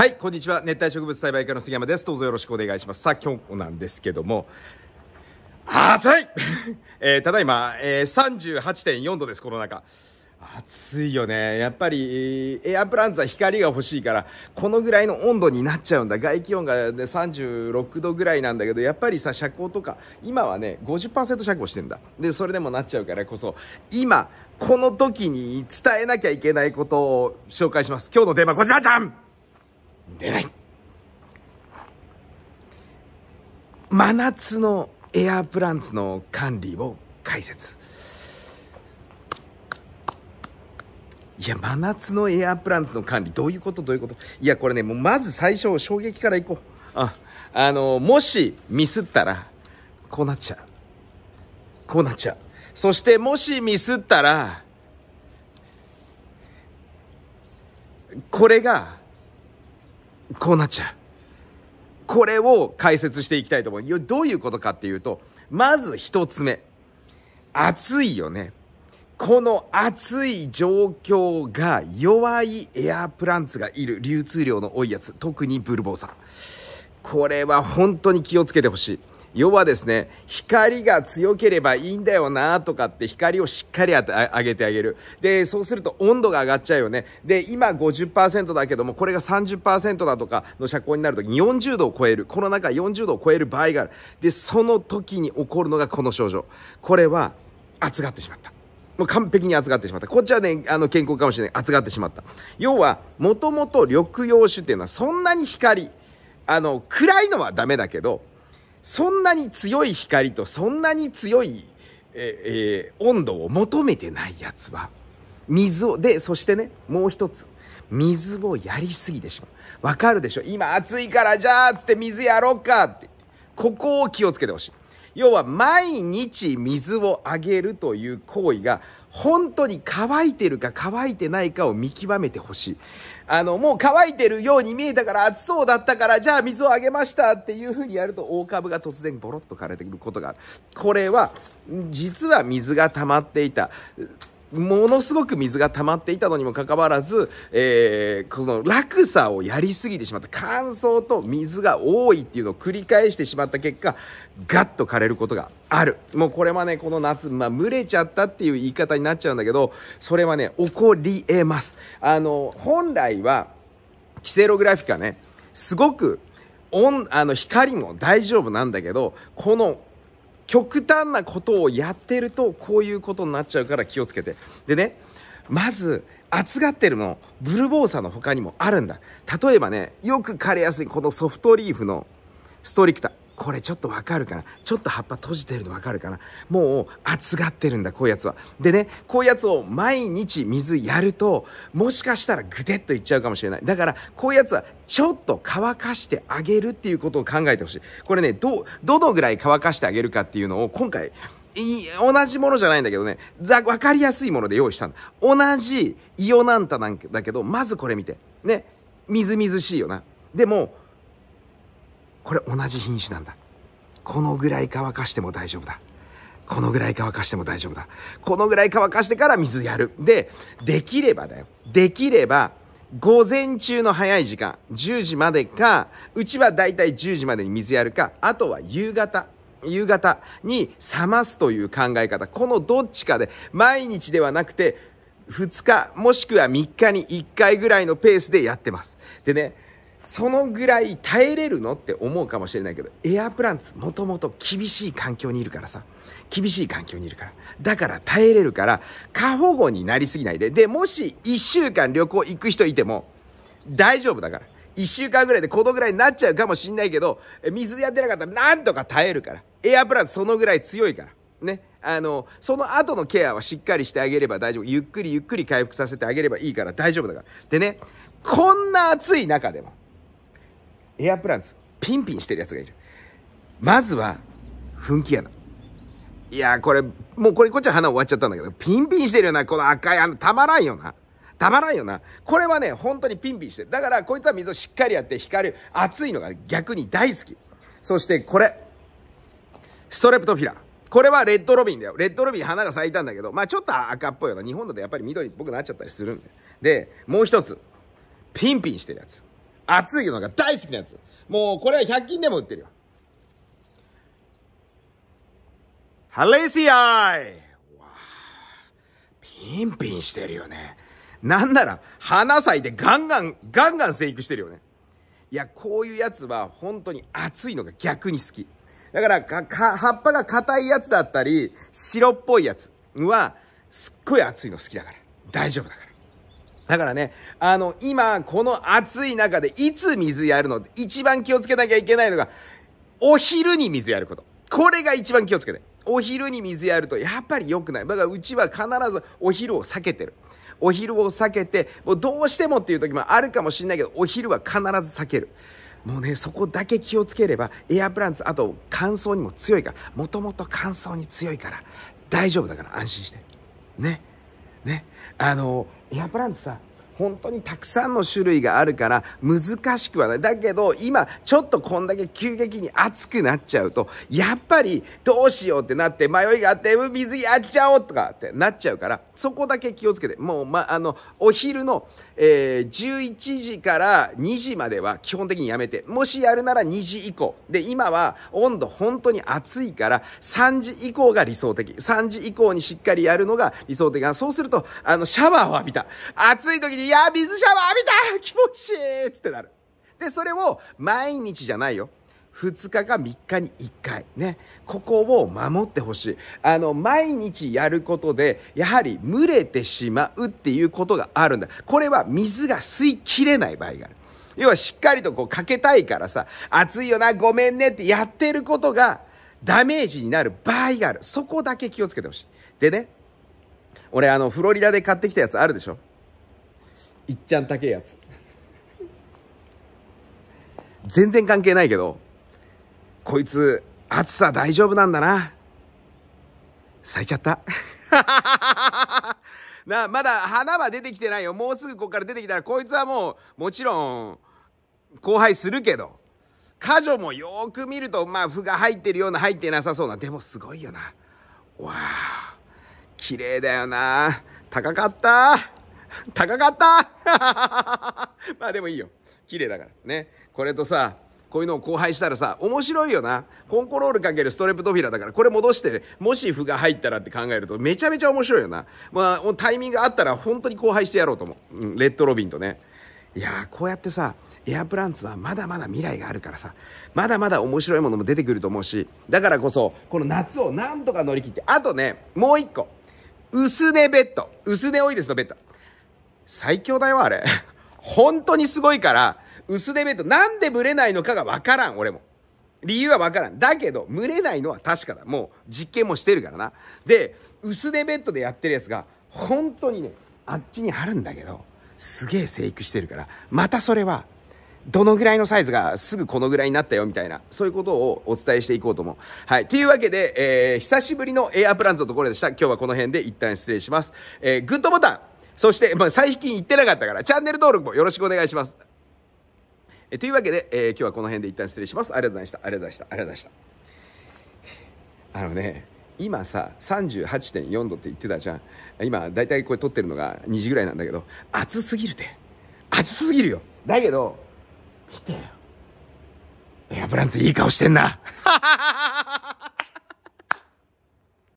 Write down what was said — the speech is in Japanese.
はいこんにちは熱帯植物栽培家の杉山ですどうぞよろしくお願いしますさあ今日なんですけども暑い、えー、ただいま、えー、38.4度ですこの中暑いよねやっぱりエアプランツは光が欲しいからこのぐらいの温度になっちゃうんだ外気温が、ね、36度ぐらいなんだけどやっぱりさ遮光とか今はね50%遮光してんだでそれでもなっちゃうからこそ今この時に伝えなきゃいけないことを紹介します今日のテーマこちらじゃん出ない真夏のエアプランツの管理を解説いや真夏のエアプランツの管理どういうことどういうこといやこれねもうまず最初衝撃からいこうああのもしミスったらこうなっちゃうこうなっちゃうそしてもしミスったらこれがこうなっちゃうこれを解説していきたいと思うどういうことかっていうとまず1つ目暑いよねこの暑い状況が弱いエアプランツがいる流通量の多いやつ特にブルボーさんこれは本当に気をつけてほしい要はですね、光が強ければいいんだよなとかって光をしっかり上げてあげる。で、そうすると温度が上がっちゃうよね。で、今50%だけども、これが30%だとかの遮光になると40度を超える。この中40度を超える場合がある。で、その時に起こるのがこの症状。これは、暑がってしまった。もう完璧に扱ってしまった。こっちはね、あの健康かもしれない。扱ってしまった。要は、もともと緑葉種っていうのはそんなに光、あの、暗いのはダメだけど、そんなに強い光とそんなに強い、ええー、温度を求めてないやつは水をでそしてねもう一つ水をやりすぎてしまうわかるでしょ今暑いからじゃあつって水やろっかってここを気をつけてほしい要は毎日水をあげるという行為が本当に乾いてるか乾いてないかを見極めてほしい。あの、もう乾いてるように見えたから暑そうだったから、じゃあ水をあげましたっていう風にやると大株が突然ボロッと枯れてくることがある。これは、実は水が溜まっていた。ものすごく水が溜まっていたのにもかかわらず、えー、この落差をやりすぎてしまった乾燥と水が多いっていうのを繰り返してしまった結果ガッと枯れることがあるもうこれはねこの夏、まあ、群れちゃったっていう言い方になっちゃうんだけどそれはね起こりえますあの本来はキセログラフィカねすごくあの光も大丈夫なんだけどこの極端なことをやってるとこういうことになっちゃうから気をつけてでねまず暑がってるのブルボーサの他にもあるんだ例えばねよく枯れやすいこのソフトリーフのストリクタこれちょっとわかるかなちょっと葉っぱ閉じてるのわかるかなもう暑がってるんだこういうやつはでねこういうやつを毎日水やるともしかしたらぐでっといっちゃうかもしれないだからこういうやつはちょっと乾かしてあげるっていうことを考えてほしいこれねどどのぐらい乾かしてあげるかっていうのを今回い同じものじゃないんだけどね、ざ、分かりやすいもので用意したんだ。同じイオナンタなんだけど、まずこれ見て。ね、みずみずしいよな。でも、これ同じ品種なんだこのぐらい乾かしても大丈夫だこのぐらい乾かしても大丈夫だこのぐらい乾かしてから水やるでできればだよできれば午前中の早い時間10時までかうちはだいたい10時までに水やるかあとは夕方夕方に冷ますという考え方このどっちかで毎日ではなくて2日もしくは3日に1回ぐらいのペースでやってますでねそのぐらい耐えれるのって思うかもしれないけど、エアプランツもともと厳しい環境にいるからさ。厳しい環境にいるから。だから耐えれるから、過保護になりすぎないで。で、もし1週間旅行行く人いても、大丈夫だから。1週間ぐらいでこのぐらいになっちゃうかもしんないけど、水やってなかったらなんとか耐えるから。エアプランツそのぐらい強いから。ね。あの、その後のケアはしっかりしてあげれば大丈夫。ゆっくりゆっくり回復させてあげればいいから大丈夫だから。でね、こんな暑い中でも、エアプランツ、ピンピンしてるやつがいる。まずは、噴気穴。いやこれ、もうこれ、こっちは花終わっちゃったんだけど、ピンピンしてるよな、この赤い、穴たまらんよな。たまらんよな。これはね、本当にピンピンしてる。だから、こいつは水をしっかりやって、光る、熱いのが逆に大好き。そして、これ。ストレプトフィラ。これはレッドロビンだよ。レッドロビン花が咲いたんだけど、まあちょっと赤っぽいよな。日本だとやっぱり緑っぽくなっちゃったりするんで。で、もう一つ。ピンピンしてるやつ。熱いのが大好きなやつ。もうこれは100均でも売ってるよ。ハレーシアイわピンピンしてるよね。なんなら花咲いてガンガン、ガンガン生育してるよね。いや、こういうやつは本当に熱いのが逆に好き。だからか、葉っぱが硬いやつだったり、白っぽいやつは、すっごい熱いの好きだから。大丈夫だから。だからね、あの、今、この暑い中で、いつ水やるのって一番気をつけなきゃいけないのが、お昼に水やること。これが一番気をつけて。お昼に水やると、やっぱり良くない。だから、うちは必ずお昼を避けてる。お昼を避けて、もうどうしてもっていう時もあるかもしれないけど、お昼は必ず避ける。もうね、そこだけ気をつければ、エアプランツ、あと乾燥にも強いから、もともと乾燥に強いから、大丈夫だから安心して。ね。ねあのエアプランツさ本当にたくさんの種類があるから難しくはないだけど今ちょっとこんだけ急激に暑くなっちゃうとやっぱりどうしようってなって迷いがあって水着やっちゃおうとかってなっちゃうからそこだけ気をつけてもう、ま、あのお昼の、えー、11時から2時までは基本的にやめてもしやるなら2時以降で今は温度本当に暑いから3時以降が理想的3時以降にしっかりやるのが理想的なそうするとあのシャワーを浴びた暑い時にや水シャワー浴びた気持ちいいっつってなる。で、それを毎日じゃないよ。2日か3日に1回ねここを守ってほしいあの毎日やることでやはり蒸れてしまうっていうことがあるんだこれは水が吸いきれない場合がある要はしっかりとこうかけたいからさ暑いよなごめんねってやってることがダメージになる場合があるそこだけ気をつけてほしいでね俺あのフロリダで買ってきたやつあるでしょいっちゃん高えやつ 全然関係ないけどこいつ暑さ大丈夫なんだな咲いちゃった なまだ花は出てきてないよもうすぐここから出てきたらこいつはもうもちろん後輩するけど家女もよく見るとまあ歩が入ってるような入ってなさそうなでもすごいよなわあ綺麗だよな高かった 高かった まあでもいいよ。綺麗だから。ね。これとさ、こういうのを交配したらさ、面白いよな。コンコロールかけるストレプトフィラだから、これ戻して、もし歩が入ったらって考えると、めちゃめちゃ面白いよな。まあ、タイミングあったら、本当に交配してやろうと思う。うん、レッドロビンとね。いやこうやってさ、エアプランツはまだまだ未来があるからさ、まだまだ面白いものも出てくると思うし、だからこそ、この夏をなんとか乗り切って、あとね、もう一個。薄寝ベッド。薄寝多いですよ、ベッド。最強だよ、あれ。本当にすごいから、薄手ベッド、なんで蒸れないのかがわからん、俺も。理由はわからん。だけど、蒸れないのは確かだ。もう、実験もしてるからな。で、薄手ベッドでやってるやつが、本当にね、あっちにあるんだけど、すげえ生育してるから、またそれは、どのぐらいのサイズがすぐこのぐらいになったよみたいな、そういうことをお伝えしていこうと思う。はい。というわけで、えー、久しぶりのエアプランツのところでした。今日はこの辺で一旦失礼します。えー、グッドボタンそして、まあ、最近行ってなかったから、チャンネル登録もよろしくお願いします。えというわけで、えー、今日はこの辺で一旦失礼します。ありがとうございました。ありがとうございました。ありがとうございました。あのね、今さ、38.4度って言ってたじゃん。今、だいたいこれ撮ってるのが2時ぐらいなんだけど、暑すぎるて。暑すぎるよ。だけど、見てよ。エアブランツいい顔してんな。